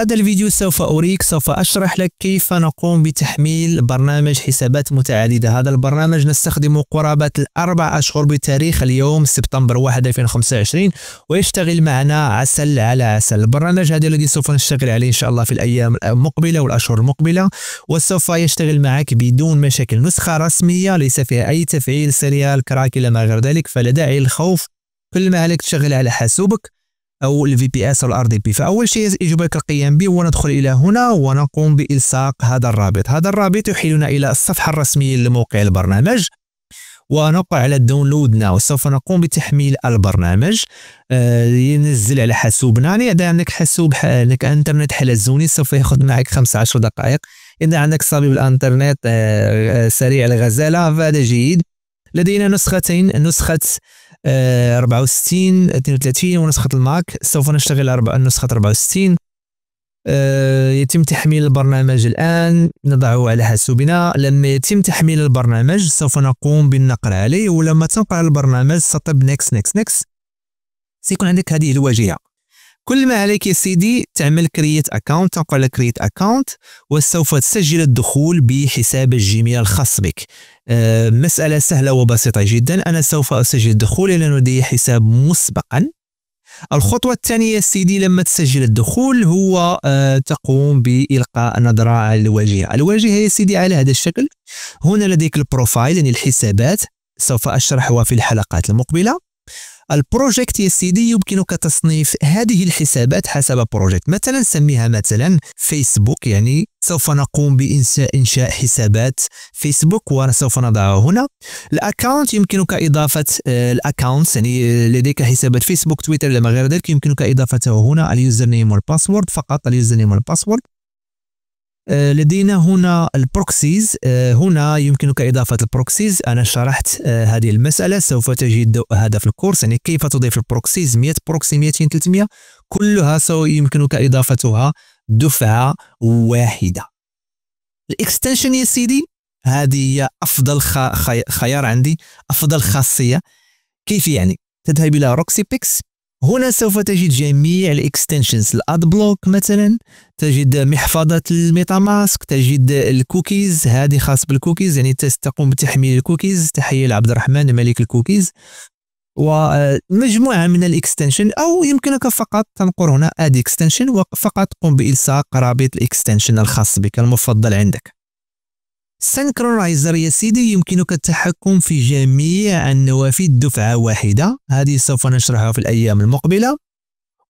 هذا الفيديو سوف أريك سوف أشرح لك كيف نقوم بتحميل برنامج حسابات متعددة هذا البرنامج نستخدمه قرابة الأربع أشهر بتاريخ اليوم سبتمبر 1 2025 ويشتغل معنا عسل على عسل البرنامج هذا الذي سوف نشتغل عليه إن شاء الله في الأيام المقبلة والأشهر المقبلة وسوف يشتغل معك بدون مشاكل نسخة رسمية ليس فيها أي تفعيل سريال كراكي ما غير ذلك فلا داعي للخوف كل ما عليك تشغل على حاسوبك او الفي بي اس او الار دي بي فاول شيء يجب عليك القيام به هو ندخل الى هنا ونقوم بالصاق هذا الرابط هذا الرابط يحيلنا الى الصفحه الرسميه لموقع البرنامج ونقع على الداونلود ناو سوف نقوم بتحميل البرنامج آه، ينزل على حاسوبنا يعني اذا عندك حاسوب عندك انترنت حلزوني سوف ياخذ معك 15 دقائق اذا عندك صبي بالانترنت آه، آه، سريع الغزاله فهذا جيد لدينا نسختين نسخه 64 آه، 32 ونسخة الماك سوف نشتغل على نسخة 64 آه، يتم تحميل البرنامج الآن نضعه على حاسوبنا لما يتم تحميل البرنامج سوف نقوم بالنقر عليه ولما تنقر على البرنامج ستطب نيكس نيكس نيكس سيكون عندك هذه الواجهة كل ما عليك يا سيدي تعمل كرييت اكونت نقول على كرييت اكونت وسوف تسجل الدخول بحساب الجيميل الخاص بك أه مسألة سهلة وبسيطة جدا أنا سوف أسجل دخولي إلى لدي حساب مسبقا الخطوة الثانية سيدي لما تسجل الدخول هو آه، تقوم بإلقاء نظرة على الواجهة الواجهة يا سيدي على هذا الشكل هنا لديك البروفايل يعني الحسابات سوف أشرحها في الحلقات المقبلة البروجكت يا سيدي يمكنك تصنيف هذه الحسابات حسب بروجكت مثلا سميها مثلا فيسبوك يعني سوف نقوم بإنشاء حسابات فيسبوك وسوف نضعها هنا الأكاونت يمكنك إضافة آه، الأكاونت يعني آه، لديك حسابات فيسبوك تويتر لما ما غير ذلك يمكنك إضافته هنا اليوزر نيم والباسورد فقط اليوزر نيم والباسورد آه، لدينا هنا البروكسيز آه، هنا يمكنك إضافة البروكسيز أنا شرحت آه، هذه المسألة سوف تجد هذا في الكورس يعني كيف تضيف البروكسيز 100 بروكسي 200 300 كلها سوف يمكنك إضافتها دفعة واحدة الاكستنشن يا سيدي هذه هي أفضل خيار عندي أفضل خاصية كيف يعني تذهب إلى روكسي بيكس هنا سوف تجد جميع الاكستنشنز الاد بلوك مثلا تجد محفظة الميتا ماسك تجد الكوكيز هذه خاص بالكوكيز يعني تقوم بتحميل الكوكيز تحية لعبد الرحمن ملك الكوكيز ومجموعة آه، من الاكستنشن او يمكنك فقط تنقر هنا اد اكستنشن وفقط قم بالصاق رابط الاكستنشن الخاص بك المفضل عندك سنكرونايزر يا سيدي يمكنك التحكم في جميع النوافذ دفعة واحدة هذه سوف نشرحها في الأيام المقبلة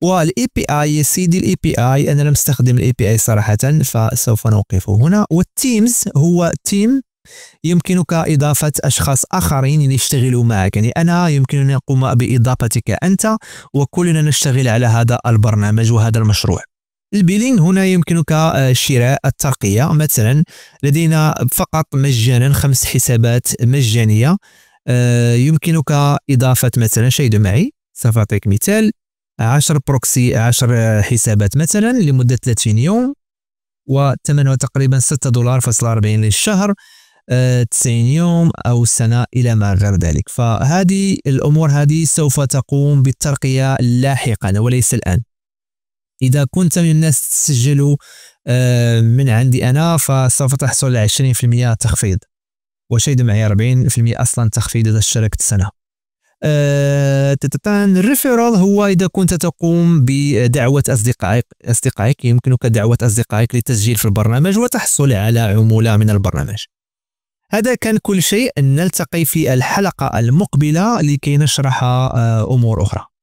والاي بي اي يا سيدي الاي بي اي انا لم استخدم الاي بي اي صراحه فسوف نوقفه هنا والتيمز هو تيم يمكنك إضافة أشخاص آخرين يشتغلوا معك يعني أنا يمكنني أقوم بإضافتك أنت وكلنا نشتغل على هذا البرنامج وهذا المشروع البيلين هنا يمكنك آه، شراء الترقية مثلا لدينا فقط مجانا خمس حسابات مجانية آه، يمكنك إضافة مثلا شاهدوا معي سوف أعطيك مثال 10 بروكسي 10 حسابات مثلا لمدة 30 يوم وثمنها تقريبا 6 دولار فاصل 40 للشهر 90 آه، يوم أو سنة إلى ما غير ذلك فهذه الأمور هذه سوف تقوم بالترقية لاحقا وليس الآن اذا كنت من الناس تسجلوا آه، من عندي انا فسوف تحصل على 20% تخفيض وشيد معي 40% اصلا تخفيض اذا اشتركت سنه آه، الريفيرال هو اذا كنت تقوم بدعوه اصدقائك اصدقائك يمكنك دعوه اصدقائك للتسجيل في البرنامج وتحصل على عموله من البرنامج هذا كان كل شيء نلتقي في الحلقه المقبله لكي نشرح آه، امور اخرى